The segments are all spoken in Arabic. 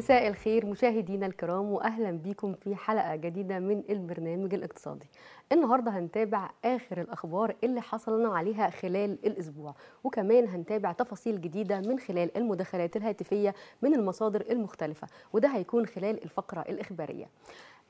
مساء الخير مشاهدينا الكرام واهلا بيكم في حلقه جديده من البرنامج الاقتصادي. النهارده هنتابع اخر الاخبار اللي حصلنا عليها خلال الاسبوع وكمان هنتابع تفاصيل جديده من خلال المداخلات الهاتفيه من المصادر المختلفه وده هيكون خلال الفقره الاخباريه.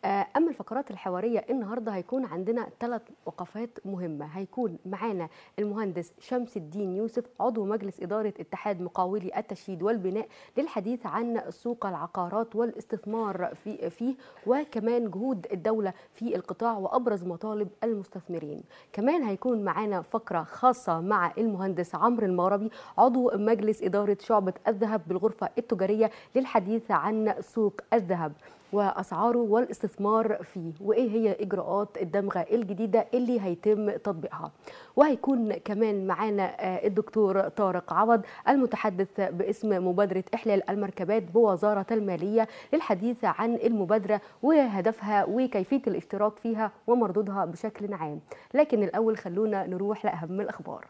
آه، اما الفقرات الحواريه النهارده هيكون عندنا ثلاث وقفات مهمه هيكون معانا المهندس شمس الدين يوسف عضو مجلس اداره اتحاد مقاولي التشييد والبناء للحديث عن سوق العقارات والاستثمار في فيه وكمان جهود الدوله في القطاع وابرز مطالب المستثمرين كمان هيكون معانا فقره خاصه مع المهندس عمرو المغربي عضو مجلس اداره شعبه الذهب بالغرفه التجاريه للحديث عن سوق الذهب واسعاره والاستثمار فيه وايه هي اجراءات الدمغه الجديده اللي هيتم تطبيقها وهيكون كمان معانا آه، الدكتور طارق عوض المتحدث باسم مبادره احلال المركبات بوزاره الماليه للحديث عن المبادره وهدفها وكيفيه الاشتراك فيها ومردودها بشكل عام لكن الاول خلونا نروح لاهم الاخبار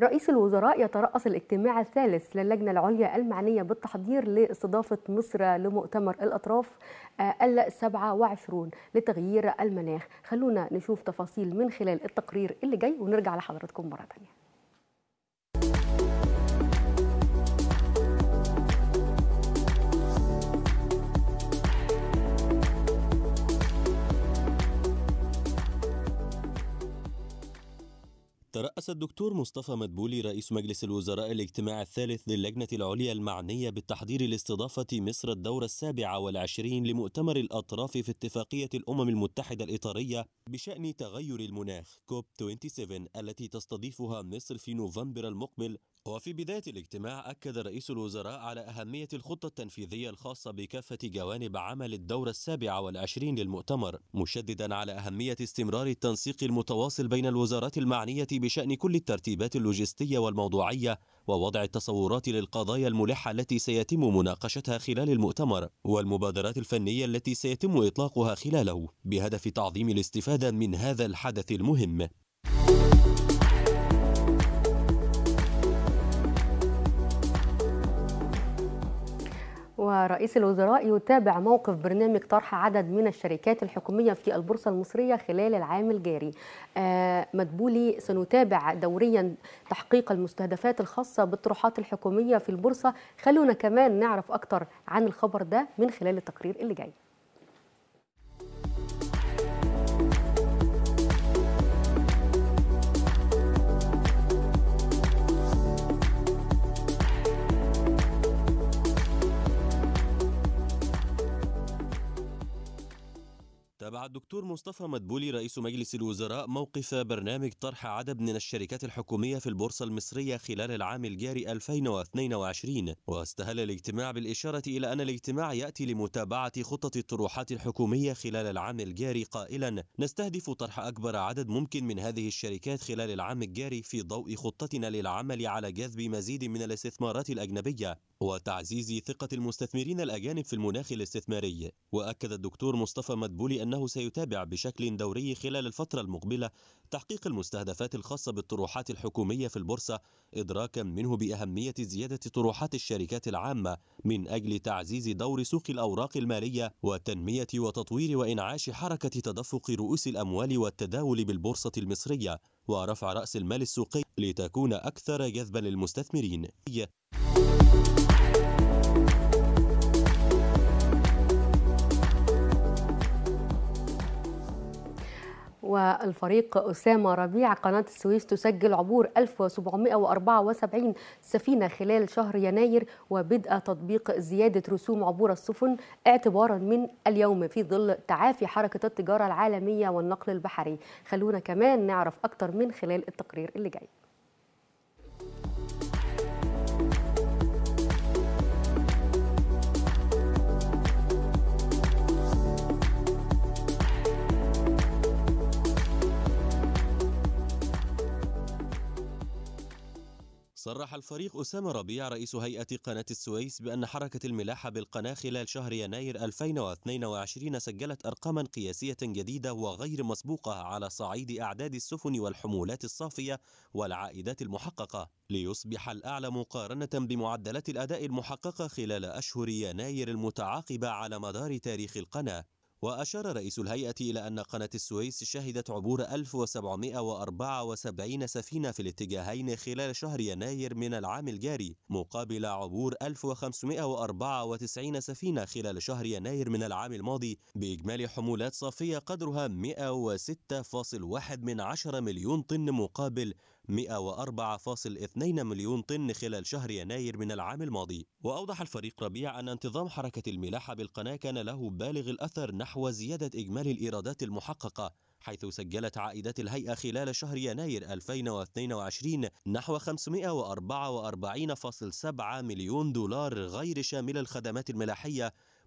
رئيس الوزراء يترأس الاجتماع الثالث للجنة العليا المعنية بالتحضير لاستضافة مصر لمؤتمر الأطراف آه، ال 27 لتغيير المناخ خلونا نشوف تفاصيل من خلال التقرير اللي جاي ونرجع لحضراتكم مرة تانية رأس الدكتور مصطفى مدبولي رئيس مجلس الوزراء الاجتماع الثالث للجنة العليا المعنية بالتحضير لاستضافة مصر الدورة السابعة والعشرين لمؤتمر الأطراف في اتفاقية الأمم المتحدة الإطارية بشأن تغير المناخ كوب 27 التي تستضيفها مصر في نوفمبر المقبل وفي بداية الاجتماع أكد رئيس الوزراء على أهمية الخطة التنفيذية الخاصة بكافة جوانب عمل الدورة السابعة والعشرين للمؤتمر مشددا على أهمية استمرار التنسيق المتواصل بين الوزارات المعنية بشأن كل الترتيبات اللوجستية والموضوعية ووضع التصورات للقضايا الملحة التي سيتم مناقشتها خلال المؤتمر والمبادرات الفنية التي سيتم إطلاقها خلاله بهدف تعظيم الاستفادة من هذا الحدث المهم ورئيس الوزراء يتابع موقف برنامج طرح عدد من الشركات الحكومية في البورصة المصرية خلال العام الجاري آه، مدبولي سنتابع دوريا تحقيق المستهدفات الخاصة بالطروحات الحكومية في البورصة خلونا كمان نعرف أكتر عن الخبر ده من خلال التقرير اللي جاي تابع الدكتور مصطفى مدبولي رئيس مجلس الوزراء موقف برنامج طرح عدد من الشركات الحكومية في البورصة المصرية خلال العام الجاري 2022 واستهل الاجتماع بالإشارة إلى أن الاجتماع يأتي لمتابعة خطة الطروحات الحكومية خلال العام الجاري قائلا نستهدف طرح أكبر عدد ممكن من هذه الشركات خلال العام الجاري في ضوء خطتنا للعمل على جذب مزيد من الاستثمارات الأجنبية وتعزيز ثقة المستثمرين الأجانب في المناخ الاستثماري وأكد الدكتور مصطفى مدبولي أن أنه سيتابع بشكل دوري خلال الفترة المقبلة تحقيق المستهدفات الخاصة بالطروحات الحكومية في البورصة إدراكا منه بأهمية زيادة طروحات الشركات العامة من أجل تعزيز دور سوق الأوراق المالية وتنمية وتطوير وإنعاش حركة تدفق رؤوس الأموال والتداول بالبورصة المصرية ورفع رأس المال السوقي لتكون أكثر جذبا للمستثمرين. والفريق أسامة ربيع قناة السويس تسجل عبور 1774 سفينة خلال شهر يناير وبدء تطبيق زيادة رسوم عبور السفن اعتبارا من اليوم في ظل تعافي حركة التجارة العالمية والنقل البحري خلونا كمان نعرف أكتر من خلال التقرير اللي جاي صرح الفريق أسامة ربيع رئيس هيئة قناة السويس بأن حركة الملاحة بالقناة خلال شهر يناير 2022 سجلت أرقاما قياسية جديدة وغير مسبوقة على صعيد أعداد السفن والحمولات الصافية والعائدات المحققة ليصبح الأعلى مقارنة بمعدلات الأداء المحققة خلال أشهر يناير المتعاقبة على مدار تاريخ القناة وأشار رئيس الهيئة إلى أن قناة السويس شهدت عبور 1774 سفينة في الاتجاهين خلال شهر يناير من العام الجاري مقابل عبور 1594 سفينة خلال شهر يناير من العام الماضي بإجمالي حمولات صافية قدرها 106.1 من 10 مليون طن مقابل 104.2 مليون طن خلال شهر يناير من العام الماضي وأوضح الفريق ربيع أن انتظام حركة الملاحة بالقناة كان له بالغ الأثر نحو زيادة إجمالي الإيرادات المحققة حيث سجلت عائدات الهيئة خلال شهر يناير 2022 نحو 544.7 مليون دولار غير شامل الخدمات الملاحية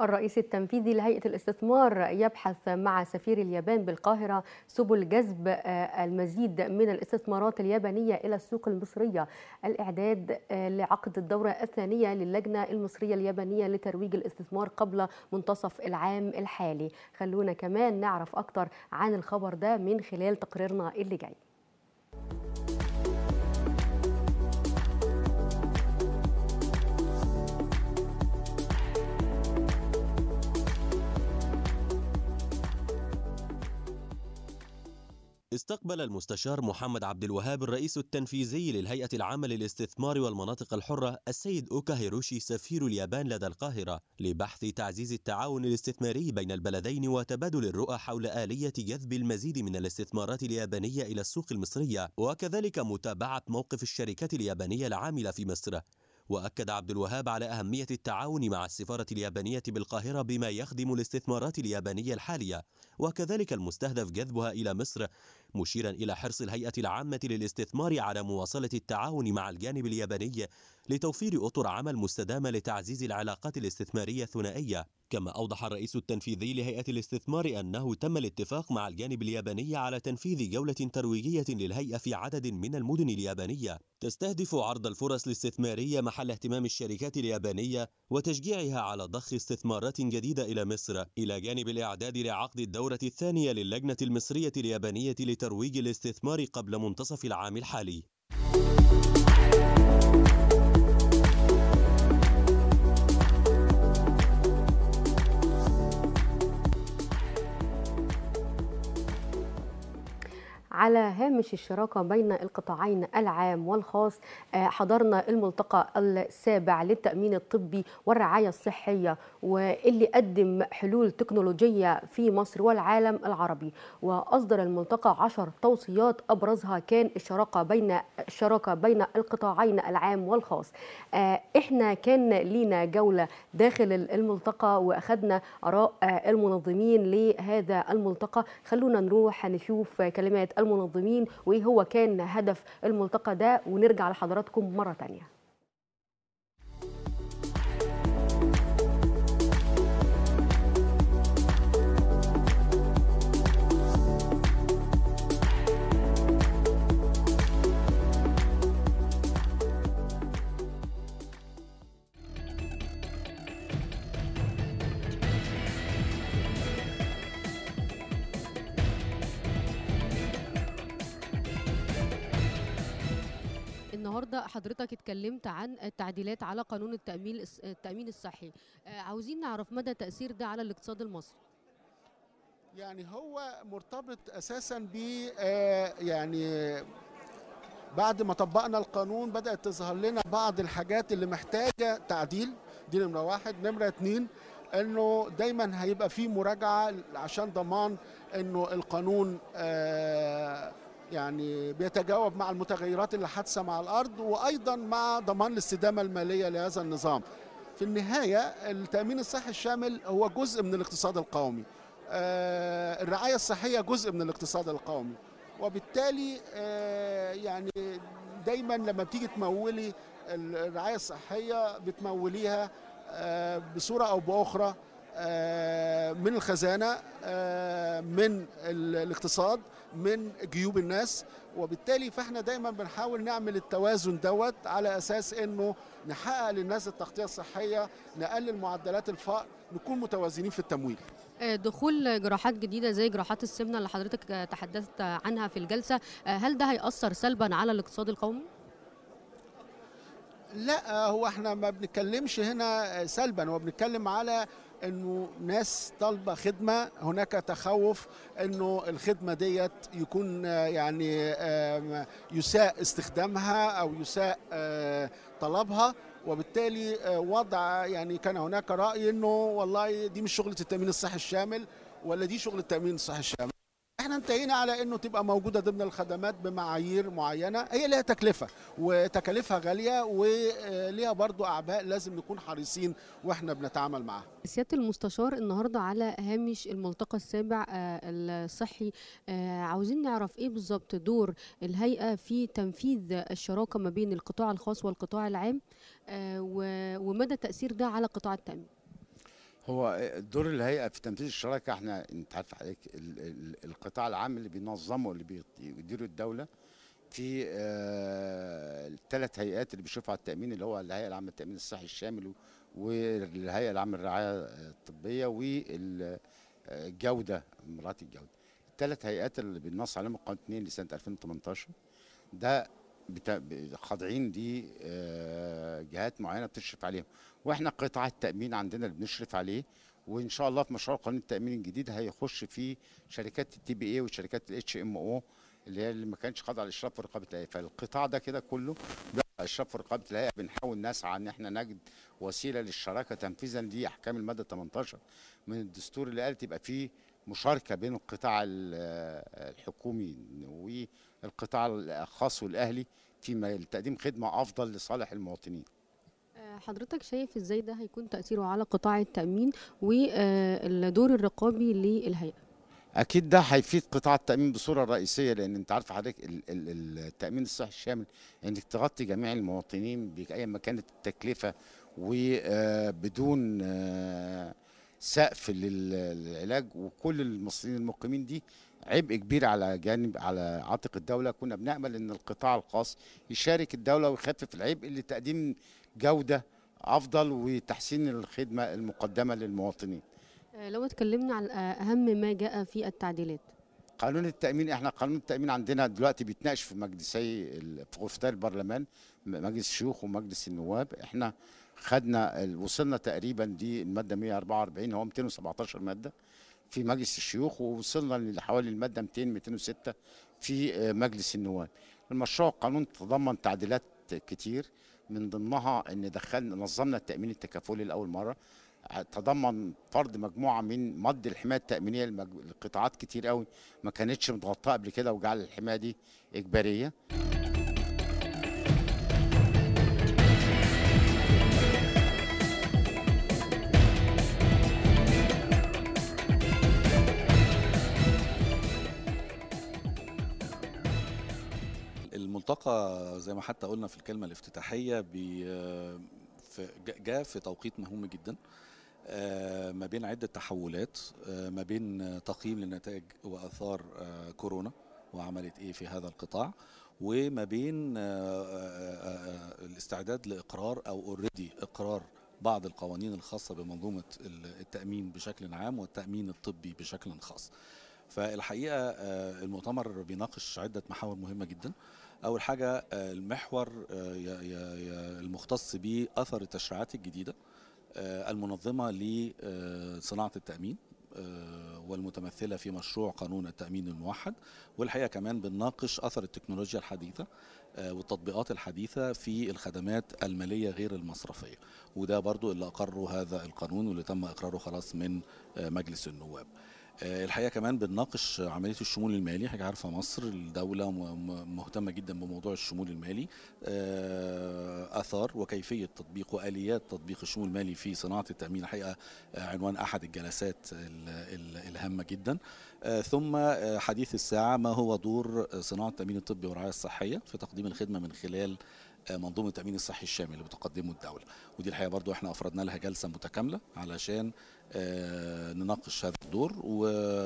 الرئيس التنفيذي لهيئة الاستثمار يبحث مع سفير اليابان بالقاهرة سبل جذب آه، المزيد من الاستثمارات اليابانية إلى السوق المصرية الإعداد آه، لعقد الدورة الثانية للجنة المصرية اليابانية لترويج الاستثمار قبل منتصف العام الحالي خلونا كمان نعرف أكتر عن الخبر ده من خلال تقريرنا اللي جاي استقبل المستشار محمد عبد الوهاب الرئيس التنفيذي للهيئة العامة للاستثمار والمناطق الحرة السيد أوكا هيروشي سفير اليابان لدى القاهرة لبحث تعزيز التعاون الاستثماري بين البلدين وتبادل الرؤى حول آلية جذب المزيد من الاستثمارات اليابانية إلى السوق المصرية وكذلك متابعة موقف الشركات اليابانية العاملة في مصر وأكد عبد الوهاب على أهمية التعاون مع السفارة اليابانية بالقاهرة بما يخدم الاستثمارات اليابانية الحالية وكذلك المستهدف جذبها إلى مصر مشيرا إلى حرص الهيئة العامة للاستثمار على مواصلة التعاون مع الجانب الياباني لتوفير أطر عمل مستدامة لتعزيز العلاقات الاستثمارية الثنائية كما أوضح الرئيس التنفيذي لهيئة الاستثمار أنه تم الاتفاق مع الجانب الياباني على تنفيذ جولة ترويجية للهيئة في عدد من المدن اليابانية تستهدف عرض الفرص الاستثمارية محل اهتمام الشركات اليابانية وتشجيعها على ضخ استثمارات جديدة إلى مصر إلى جانب الإعداد لعقد الدورة الثانية للجنة المصرية اليابانية لترويج الاستثمار قبل منتصف العام الحالي على هامش الشراكه بين القطاعين العام والخاص آه، حضرنا الملتقى السابع للتامين الطبي والرعايه الصحيه واللي قدم حلول تكنولوجيه في مصر والعالم العربي واصدر الملتقى عشر توصيات ابرزها كان الشراكه بين الشراكه بين القطاعين العام والخاص آه، احنا كان لينا جوله داخل الملتقى واخذنا اراء آه، المنظمين لهذا الملتقى خلونا نروح نشوف كلمات المنظمين وايه هو كان هدف الملتقى ده ونرجع لحضراتكم مره ثانيه النهارده حضرتك اتكلمت عن التعديلات على قانون التامين التامين الصحي آه، عاوزين نعرف مدى تاثير ده على الاقتصاد المصري يعني هو مرتبط اساسا ب آه، يعني بعد ما طبقنا القانون بدات تظهر لنا بعض الحاجات اللي محتاجه تعديل دي نمره واحد نمره اتنين انه دايما هيبقى في مراجعه عشان ضمان انه القانون آه يعني بيتجاوب مع المتغيرات اللي حادثه مع الارض وايضا مع ضمان الاستدامه الماليه لهذا النظام. في النهايه التامين الصحي الشامل هو جزء من الاقتصاد القومي. آه، الرعايه الصحيه جزء من الاقتصاد القومي وبالتالي آه، يعني دايما لما بتيجي تمولي الرعايه الصحيه بتموليها آه، بصوره او باخرى من الخزانه من الاقتصاد من جيوب الناس وبالتالي فاحنا دايما بنحاول نعمل التوازن دوت على اساس انه نحقق للناس التغطيه الصحيه نقلل معدلات الفقر نكون متوازنين في التمويل آه، دخول جراحات جديده زي جراحات السمنه اللي حضرتك تحدثت عنها في الجلسه آه، هل ده هياثر سلبا على الاقتصاد القومي لا هو احنا ما بنتكلمش هنا سلبا هو بنتكلم على انه ناس طالبه خدمه هناك تخوف انه الخدمه ديت يكون يعني يساء استخدامها او يساء آه، طلبها وبالتالي آه، وضع يعني كان هناك راي انه والله دي مش شغله التامين الصحي الشامل ولا دي شغل التامين الصحي الشامل احنا انتهينا على انه تبقى موجوده ضمن الخدمات بمعايير معينه هي ليها تكلفه وتكاليفها غاليه وليها برضو اعباء لازم نكون حريصين واحنا بنتعامل معاها سياده المستشار النهارده على هامش الملتقى السابع آه، الصحي آه، عاوزين نعرف ايه بالظبط دور الهيئه في تنفيذ الشراكه ما بين القطاع الخاص والقطاع العام آه، ومدى تاثير ده على قطاع التامين هو دور الهيئه في تنفيذ الشراكه احنا انت عارف حضرتك القطاع العام اللي بينظمه اللي بيديره الدوله في آه، الثلاث هيئات اللي بيشرفوا على التامين اللي هو الهيئه العامه للتامين الصحي الشامل والهيئه العامه للرعايه الطبيه والجوده آه، مرات الجوده الثلاث هيئات اللي بالنص عليهم القانون 2 لسنه 2018 ده خاضعين دي آه، جهات معينه بتشرف عليهم واحنا قطاع التامين عندنا اللي بنشرف عليه وان شاء الله في مشروع قانون التامين الجديد هيخش فيه شركات التي بي اي وشركات الاتش ام او اللي هي اللي ما كانش خاضع لاشراف ورقابه الهيئه فالقطاع ده كده كله اشراف ورقابه الهيئه بنحاول نسعى ان احنا نجد وسيله للشراكه تنفيذا لاحكام الماده 18 من الدستور اللي قالت يبقى فيه مشاركه بين القطاع الحكومي والقطاع الخاص والاهلي في تقديم خدمه افضل لصالح المواطنين آه، حضرتك شايف ازاي ده هيكون تاثيره على قطاع التامين والدور آه، الرقابي للهيئه اكيد ده هيفيد قطاع التامين بصوره رئيسيه لان انت عارف حضرتك التامين الصحي الشامل انك تغطي جميع المواطنين باي ما كانت التكلفه وبدون آه، سقف للعلاج وكل المصريين المقيمين دي عبء كبير على جانب على عاتق الدوله كنا بنامل ان القطاع الخاص يشارك الدوله ويخفف العبء اللي تقديم جوده افضل وتحسين الخدمه المقدمه للمواطنين. آه، لو اتكلمنا عن اهم ما جاء في التعديلات. قانون التامين احنا قانون التامين عندنا دلوقتي بيتناقش في مجلسي في غرفتي البرلمان مجلس الشيوخ ومجلس النواب احنا خدنا وصلنا تقريبا دي الماده 144 هو 217 ماده في مجلس الشيوخ ووصلنا لحوالي الماده 200 206 في آه، مجلس النواب. المشروع القانون تضمن تعديلات كتير من ضمنها ان دخلنا نظمنا التامين التكافلي لاول مره تضمن فرض مجموعه من مد الحمايه التامينيه لقطاعات كتير قوي ما كانتش متغطاه قبل كده وجعل الحمايه دي اجباريه الملتقى زي ما حتى قلنا في الكلمه الافتتاحيه جاء في توقيت مهم جدا آه، ما بين عده تحولات آه، ما بين تقييم لنتائج واثار آه، كورونا وعملت ايه في هذا القطاع وما بين الاستعداد لاقرار او اوريدي اقرار بعض القوانين الخاصه بمنظومه التامين بشكل عام والتامين الطبي بشكل خاص. فالحقيقه المؤتمر بيناقش عده محاور مهمه جدا اول حاجه آه، المحور آه، المختص باثر التشريعات الجديده آه، المنظمه لصناعه التامين والمتمثلة في مشروع قانون التأمين الموحد والحقيقة كمان بنناقش أثر التكنولوجيا الحديثة والتطبيقات الحديثة في الخدمات المالية غير المصرفية وده برضو اللي أقره هذا القانون واللي تم إقراره خلاص من مجلس النواب آه، الحقيقه كمان بنناقش عمليه الشمول المالي حاجه عارفه مصر الدوله مهتمه جدا بموضوع الشمول المالي آه، اثار وكيفيه تطبيق واليات تطبيق الشمول المالي في صناعه التامين الحقيقه آه، عنوان احد الجلسات الهامه جدا ثم حديث الساعه ما هو دور صناعه التامين الطبي والرعايه الصحيه في تقديم الخدمه من خلال منظومه التامين الصحي الشامل اللي بتقدمه الدوله ودي الحقيقه برضو احنا افردنا لها جلسه متكامله علشان آه، نناقش هذا الدور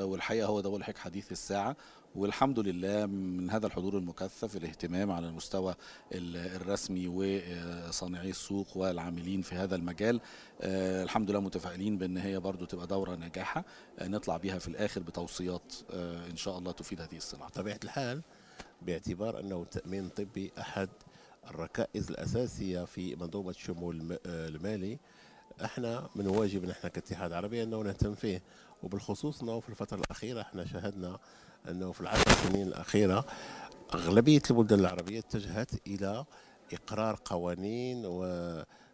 والحقيقه هو ده لحق حديث الساعه والحمد لله من هذا الحضور المكثف الاهتمام على المستوى الرسمي وصانعي السوق والعاملين في هذا المجال آه، الحمد لله متفائلين بان هي برضو تبقى دوره ناجحه آه، نطلع بيها في الاخر بتوصيات ان شاء الله تفيد هذه الصناعه طبيعه الحال باعتبار انه التامين الطبي احد الركائز الأساسية في منظومة الشمول آه، المالي احنا من واجبنا احنا كاتحاد عربي انه نهتم فيه وبالخصوص انه في الفتره الاخيره احنا شاهدنا انه في العشر سنين الاخيره اغلبيه البلدان العربيه اتجهت الى اقرار قوانين و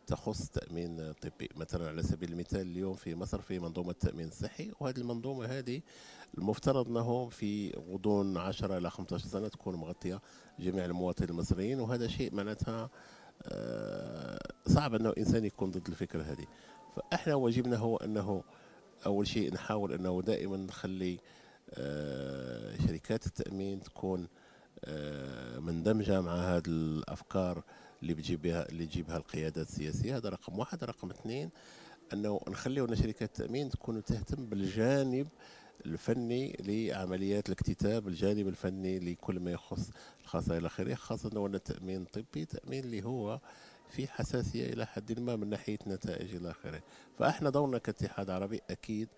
تخص تامين طبي مثلا على سبيل المثال اليوم في مصر في منظومه التامين الصحي وهذه المنظومه هذه المفترض انه في غضون 10 الى 15 سنه تكون مغطيه جميع المواطنين المصريين وهذا شيء معناتها آه، صعب انه انسان يكون ضد الفكره هذه فاحنا واجبنا هو انه اول شيء نحاول انه دائما نخلي آه، شركات التامين تكون آه، مندمجه مع هذه الافكار اللي بها اللي تجيبها القيادات السياسيه هذا رقم واحد رقم اثنين انه نخليونا شركات التامين تكون تهتم بالجانب الفني لعمليات الاكتتاب الجانب الفني لكل ما يخص الى الاخيره خاصه أنه التامين الطبي تامين اللي هو في حساسيه الى حد ما من ناحيه نتائج الى اخره فاحنا دورنا كاتحاد عربي اكيد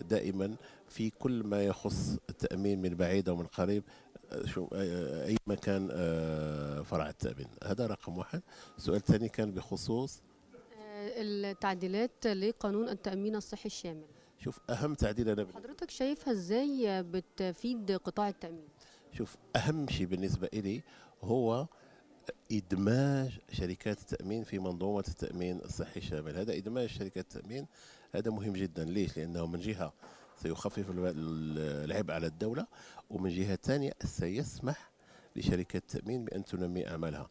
دائما في كل ما يخص التامين من بعيد او من قريب آه، شو آه، آه، اي مكان فرع التامين هذا رقم واحد السؤال الثاني كان بخصوص التعديلات لقانون التامين الصحي الشامل شوف اهم تعديل انا حضرتك شايفها ازاي بتفيد قطاع التامين شوف اهم شيء بالنسبه الي هو ادماج شركات التامين في منظومه التامين الصحي الشامل هذا ادماج شركات التامين هذا مهم جدا ليش لانه من جهه سيخفف العبء على الدوله ومن جهه ثانيه سيسمح لشركه التامين بان تنمي اعمالها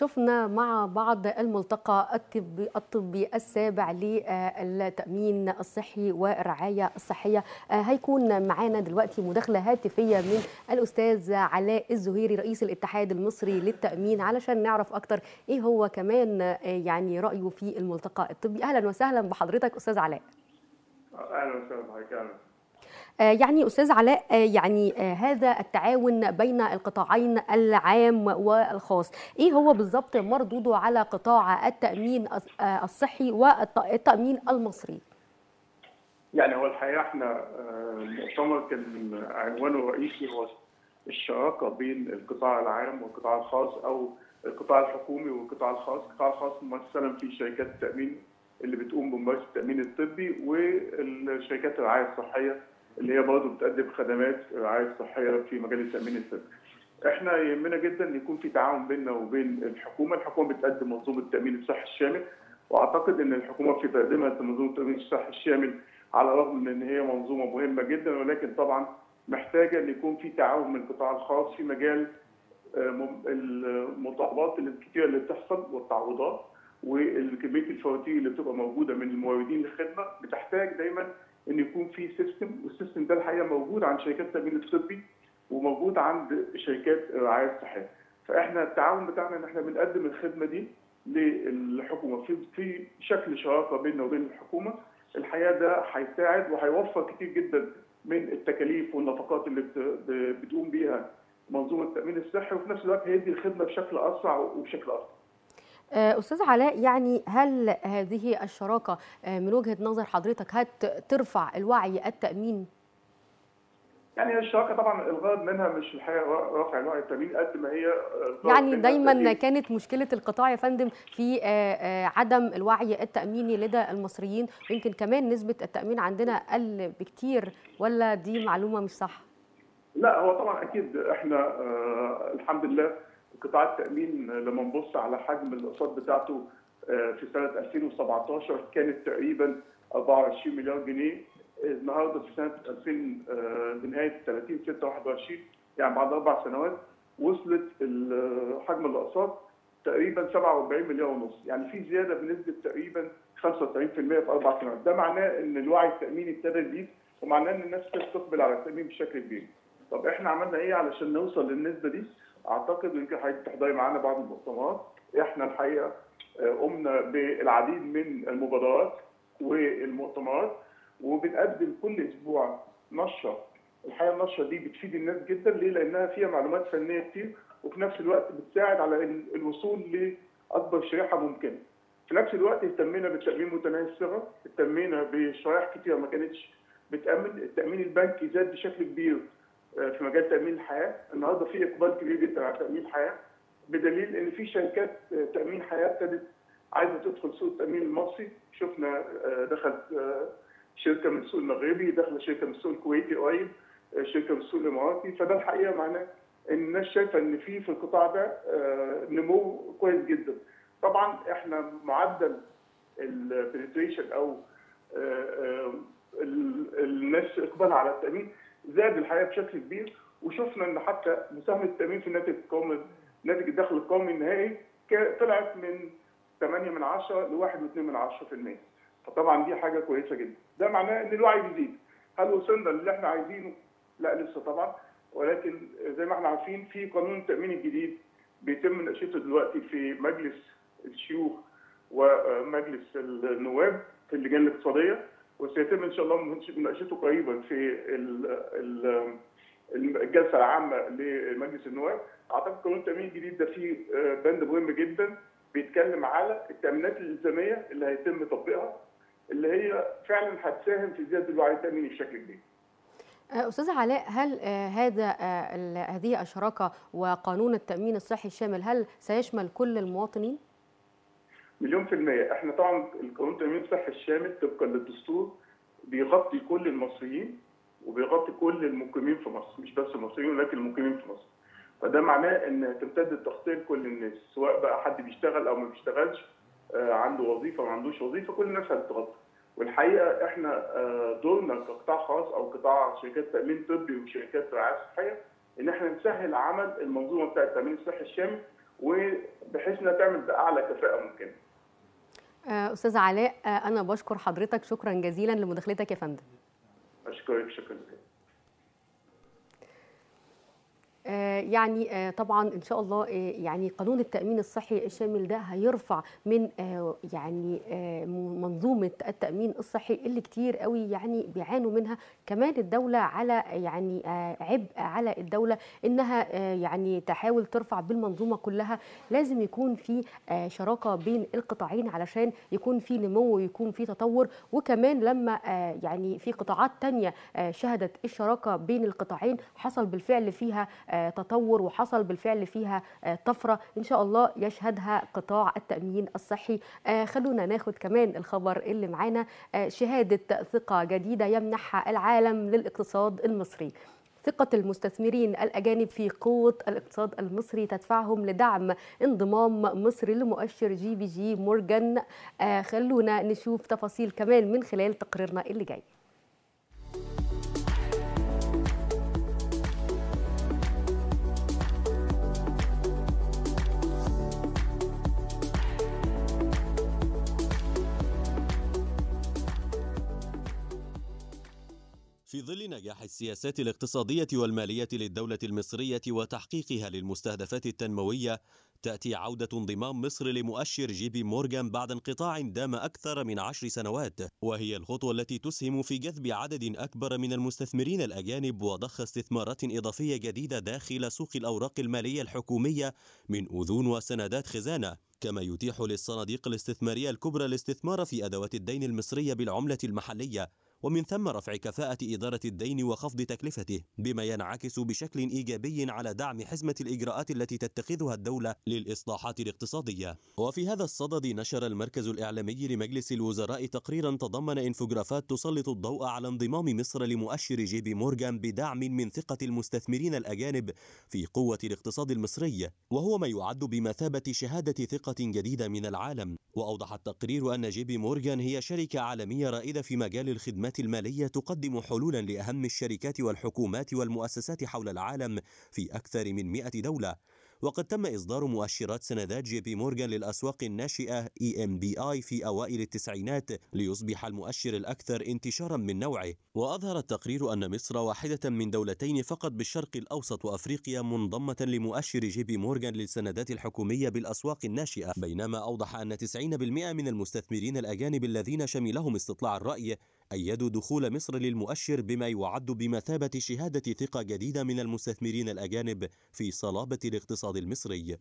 شفنا مع بعض الملتقى الطبي, الطبي السابع للتأمين الصحي والرعاية الصحية آه، هيكون معانا دلوقتي مداخلة هاتفية من الأستاذ علاء الزهيري رئيس الاتحاد المصري للتأمين علشان نعرف أكتر إيه هو كمان آه، يعني رأيه في الملتقى الطبي أهلا وسهلا بحضرتك أستاذ علاء أهلا وسهلا بحضرتك آه، يعني أستاذ علاء آه، يعني آه، هذا التعاون بين القطاعين العام والخاص إيه هو بالضبط مردوده على قطاع التأمين الصحي والتأمين المصري؟ يعني هو الحقيقه احنا المؤتمر كان عنوانه الرئيسي هو الشراكه بين القطاع العام والقطاع الخاص او القطاع الحكومي والقطاع الخاص، القطاع الخاص ممثلا في شركات التامين اللي بتقوم بممارسه التامين الطبي والشركات الرعايه الصحيه اللي هي برضه بتقدم خدمات رعايه صحيه في مجال التامين الصحي. احنا يهمنا جدا ان يكون في تعاون بيننا وبين الحكومه، الحكومه بتقدم منظومه التامين الصحي الشامل واعتقد ان الحكومه في تقديمها منظومه التامين الصحي الشامل على الرغم من ان هي منظومه مهمه جدا ولكن طبعا محتاجه ان يكون في تعاون من القطاع الخاص في مجال آه، المطالبات الكثيره اللي بتحصل والتعويضات وكميه الفواتير اللي بتبقى موجوده من الموردين للخدمه بتحتاج دايما ان يكون في سيستم والسيستم ده الحقيقه موجود عند شركات التامين الطبي وموجود عند شركات الرعايه الصحيه فاحنا التعاون بتاعنا ان احنا بنقدم الخدمه دي للحكومه في في شكل شراكه بيننا وبين الحكومه الحقيقه ده هيساعد وهيوفر كتير جدا من التكاليف والنفقات اللي بتقوم بيها منظومه التامين الصحي وفي نفس الوقت هيدي الخدمه بشكل اسرع وبشكل افضل آه، استاذ علاء يعني هل هذه الشراكه آه، من وجهه نظر حضرتك هترفع الوعي التامين يعني الشراكه طبعا الغرض منها مش الحقيقه رفع الوعي التامين قد ما هي يعني دايما التأمين. كانت مشكله القطاع يا فندم في آه، عدم الوعي التاميني لدى المصريين يمكن كمان نسبه التامين عندنا قل بكتير ولا دي معلومه مش صح؟ لا هو طبعا اكيد احنا الحمد لله قطاع التامين لما نبص على حجم الاقساط بتاعته آه، في سنه 2017 كانت تقريبا 24 مليار جنيه النهارده في سنه 2000 بنهايه 30 6 21 يعني بعد اربع سنوات وصلت حجم الاقساط تقريبا 47 مليار ونص يعني في زياده بنسبه تقريبا 95% في اربع سنوات ده معناه ان الوعي التاميني ابتدى يزيد ومعناه ان الناس بتقبل على التامين بشكل كبير طب احنا عملنا ايه علشان نوصل للنسبه دي اعتقد يمكن حضرتك تحضري معانا بعض المؤتمرات احنا الحقيقه آه، قمنا بالعديد من المبادرات والمؤتمرات وبنقدم كل اسبوع نشره الحقيقه النشره دي بتفيد الناس جدا ليه؟ لانها فيها معلومات فنيه كتير وفي نفس الوقت بتساعد على الوصول لاكبر شريحه ممكنه. في نفس الوقت اهتمينا بالتامين متناهي الصغر، اهتمينا بشرائح كتير ما كانتش بتامن، التامين البنكي زاد بشكل كبير آه، في مجال تامين الحياه النهارده في اقبال كبير جدا على تامين الحياه بدليل ان في شركات آه، تامين حياه ابتدت عايزه تدخل سوق التامين المصري شفنا آه، دخلت شركه من السوق المغربي دخل شركه من السوق الكويتي قريب شركه من السوق الاماراتي فده الحقيقه معناه ان الناس شايفه ان في في القطاع ده نمو كويس جدا طبعا احنا معدل البنتريشن او الناس اقبالها على التامين زاد الحقيقه بشكل كبير وشفنا ان حتى مساهمه التامين في الناتج القومي ناتج الدخل القومي النهائي طلعت من 8 من 10 ل 1.2 من 10% فطبعا دي حاجه كويسه جدا ده معناه ان الوعي بيزيد هل وصلنا للي احنا عايزينه؟ لا لسه طبعا ولكن زي ما احنا عارفين في قانون التامين الجديد بيتم نشرته دلوقتي في مجلس الشيوخ ومجلس النواب في اللجان الاقتصاديه وسيتم ان شاء الله مناقشته قريبا في الجلسه العامه لمجلس النواب اعتقد قانون التامين الجديد ده فيه آه، بند مهم جدا بيتكلم على التامينات الالزاميه اللي هيتم تطبيقها اللي هي فعلا هتساهم في زياده الوعي التاميني بشكل كبير. آه، استاذ علاء هل آه، هذا هذه الشراكه وقانون التامين الصحي الشامل هل سيشمل كل المواطنين؟ مليون في المية احنا طبعا القانون التأمين الصحي الشامل طبقا للدستور بيغطي كل المصريين وبيغطي كل المقيمين في مصر مش بس المصريين ولكن المقيمين في مصر فده معناه ان تمتد التغطيه لكل الناس سواء بقى حد بيشتغل او ما بيشتغلش آه، عنده وظيفه ما عندوش وظيفه كل الناس هتتغطى والحقيقه احنا دورنا آه، كقطاع خاص او قطاع شركات تامين طبي وشركات رعايه صحيه ان احنا نسهل عمل المنظومه بتاعه التامين الصحي الشامل وبحيث انها تعمل باعلى كفاءه ممكنه. آه، استاذ علاء آه، انا بشكر حضرتك شكرا جزيلا لمداخلتك يا فندم اشكرك شكرا آه، يعني آه، طبعا ان شاء الله آه، يعني قانون التامين الصحي الشامل ده هيرفع من يعني منظومه التامين الصحي اللي كتير قوي يعني بيعانوا منها كمان الدوله على يعني عبء على الدوله انها يعني تحاول ترفع بالمنظومه كلها لازم يكون في شراكه بين القطاعين علشان يكون في نمو ويكون في تطور وكمان لما يعني في قطاعات تانية شهدت الشراكه بين القطاعين حصل بالفعل فيها آه، تطور وحصل بالفعل فيها آه، طفره ان شاء الله يشهدها قطاع التامين الصحي آه، خلونا ناخد كمان الخبر اللي معانا شهاده ثقه جديده يمنحها العالم للاقتصاد المصري ثقة المستثمرين الأجانب في قوة الاقتصاد المصري تدفعهم لدعم انضمام مصر لمؤشر جي بي جي مورجان خلونا نشوف تفاصيل كمان من خلال تقريرنا اللي جاي في ظل نجاح السياسات الاقتصادية والمالية للدولة المصرية وتحقيقها للمستهدفات التنموية تأتي عودة انضمام مصر لمؤشر جي بي مورغان بعد انقطاع دام أكثر من عشر سنوات وهي الخطوة التي تسهم في جذب عدد أكبر من المستثمرين الأجانب وضخ استثمارات إضافية جديدة داخل سوق الأوراق المالية الحكومية من أذون وسندات خزانة كما يتيح للصناديق الاستثمارية الكبرى الاستثمار في أدوات الدين المصرية بالعملة المحلية ومن ثم رفع كفاءة إدارة الدين وخفض تكلفته بما ينعكس بشكل إيجابي على دعم حزمة الإجراءات التي تتخذها الدولة للإصلاحات الاقتصادية وفي هذا الصدد نشر المركز الإعلامي لمجلس الوزراء تقريرا تضمن انفجرافات تسلط الضوء على انضمام مصر لمؤشر جي بي مورغان بدعم من ثقة المستثمرين الأجانب في قوة الاقتصاد المصري وهو ما يعد بمثابة شهادة ثقة جديدة من العالم وأوضح التقرير أن جي بي مورغان هي شركة عالمية رائدة في مجال الخدمات الخدمات المالية تقدم حلولا لأهم الشركات والحكومات والمؤسسات حول العالم في أكثر من 100 دولة وقد تم إصدار مؤشرات سندات جي بي مورغان للأسواق الناشئة اي ام بي اي في أوائل التسعينات ليصبح المؤشر الأكثر انتشارا من نوعه وأظهر التقرير أن مصر واحدة من دولتين فقط بالشرق الأوسط وأفريقيا منضمة لمؤشر جي بي مورغان للسندات الحكومية بالأسواق الناشئة بينما أوضح أن 90% من المستثمرين الأجانب الذين شملهم استطلاع الرأي أيدوا دخول مصر للمؤشر بما يعد بمثابة شهادة ثقة جديدة من المستثمرين الأجانب في صلابة الاقتصاد المصري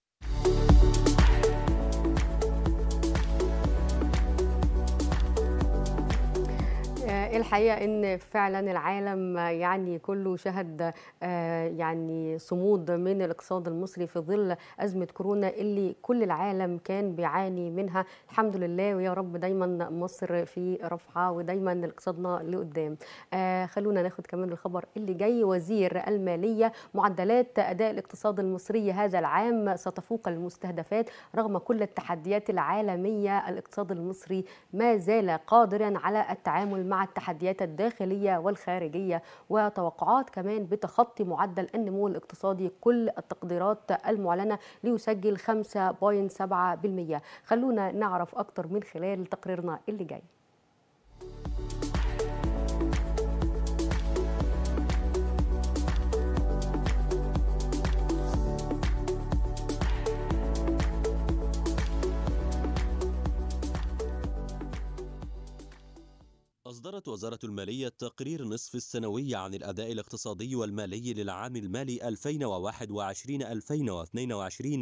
الحقيقه ان فعلا العالم يعني كله شهد آه، يعني صمود من الاقتصاد المصري في ظل ازمه كورونا اللي كل العالم كان بيعاني منها الحمد لله ويا رب دايما مصر في رفعه ودايما اقتصادنا لقدام آه، خلونا ناخد كمان الخبر اللي جاي وزير الماليه معدلات اداء الاقتصاد المصري هذا العام ستفوق المستهدفات رغم كل التحديات العالميه الاقتصاد المصري ما زال قادرا على التعامل مع التحديات التحديات الداخلية والخارجية وتوقعات كمان بتخطي معدل النمو الاقتصادي كل التقديرات المعلنة ليسجل 5.7% خلونا نعرف أكتر من خلال تقريرنا اللي جاي أصدرت وزارة المالية التقرير نصف السنوي عن الأداء الاقتصادي والمالي للعام المالي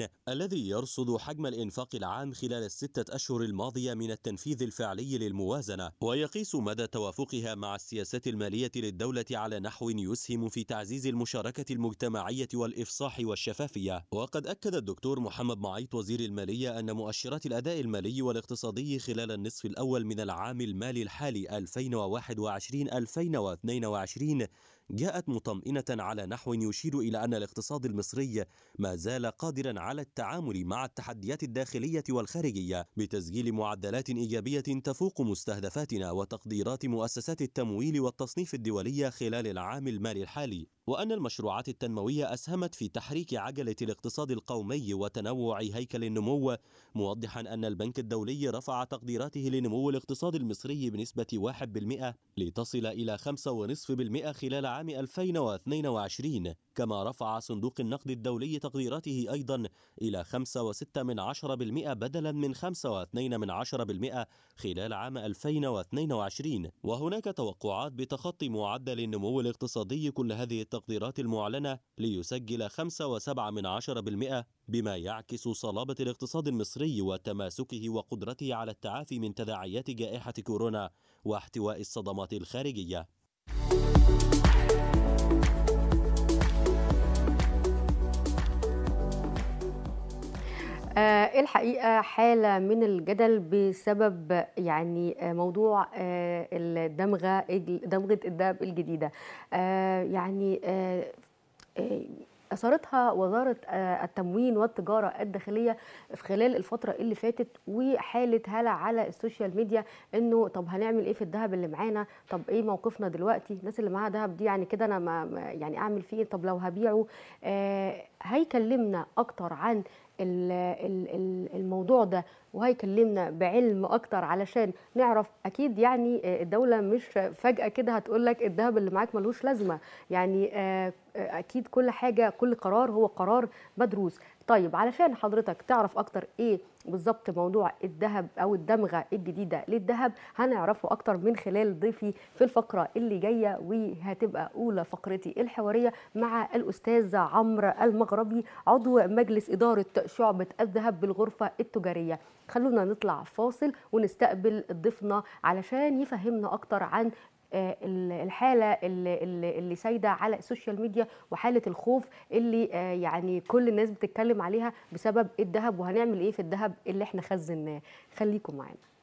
2021-2022 الذي يرصد حجم الإنفاق العام خلال الستة أشهر الماضية من التنفيذ الفعلي للموازنة ويقيس مدى توافقها مع السياسات المالية للدولة على نحو يسهم في تعزيز المشاركة المجتمعية والإفصاح والشفافية وقد أكد الدكتور محمد معيط وزير المالية أن مؤشرات الأداء المالي والاقتصادي خلال النصف الأول من العام المالي الحالي 2021 2021 2022 جاءت مطمئنة على نحو يشير إلى أن الاقتصاد المصري ما زال قادرا على التعامل مع التحديات الداخلية والخارجية بتسجيل معدلات إيجابية تفوق مستهدفاتنا وتقديرات مؤسسات التمويل والتصنيف الدولية خلال العام المالي الحالي وأن المشروعات التنموية أسهمت في تحريك عجلة الاقتصاد القومي وتنوع هيكل النمو موضحا أن البنك الدولي رفع تقديراته لنمو الاقتصاد المصري بنسبة 1% لتصل إلى 5.5% خلال عام 2022 كما رفع صندوق النقد الدولي تقديراته أيضا إلى 5.6% بدلا من 5.2% خلال عام 2022 وهناك توقعات بتخطي معدل النمو الاقتصادي كل هذه التقديرات المعلنة ليسجل 5.7% بما يعكس صلابة الاقتصاد المصري وتماسكه وقدرته على التعافي من تداعيات جائحة كورونا واحتواء الصدمات الخارجية. آه إيه الحقيقه حاله من الجدل بسبب يعني آه موضوع آه الدمغه دمغه الذهب الجديده آه، يعني آه، آه، أثارتها وزارة التموين والتجارة الداخلية في خلال الفترة اللي فاتت وحالة هلع على السوشيال ميديا إنه طب هنعمل إيه في الذهب اللي معانا؟ طب إيه موقفنا دلوقتي؟ الناس اللي معاها ذهب دي يعني كده أنا ما يعني أعمل فيه إيه؟ طب لو هبيعه آه هيكلمنا أكتر عن الموضوع ده وهيكلمنا بعلم اكتر علشان نعرف اكيد يعني آه، الدوله مش فجاه كده هتقول لك الذهب اللي معاك ملوش لازمه يعني آه، آه، اكيد كل حاجه كل قرار هو قرار مدروس طيب علشان حضرتك تعرف اكتر ايه بالظبط موضوع الذهب او الدمغه الجديده للذهب هنعرفه اكتر من خلال ضيفي في الفقره اللي جايه وهتبقى اولى فقرتي الحواريه مع الاستاذ عمرو المغربي عضو مجلس اداره شعبه الذهب بالغرفه التجاريه خلونا نطلع فاصل ونستقبل ضيفنا علشان يفهمنا اكتر عن آه، الحاله اللي, سايده على السوشيال ميديا وحاله الخوف اللي آه، يعني كل الناس بتتكلم عليها بسبب الذهب وهنعمل ايه في الذهب اللي احنا خزناه خليكم معانا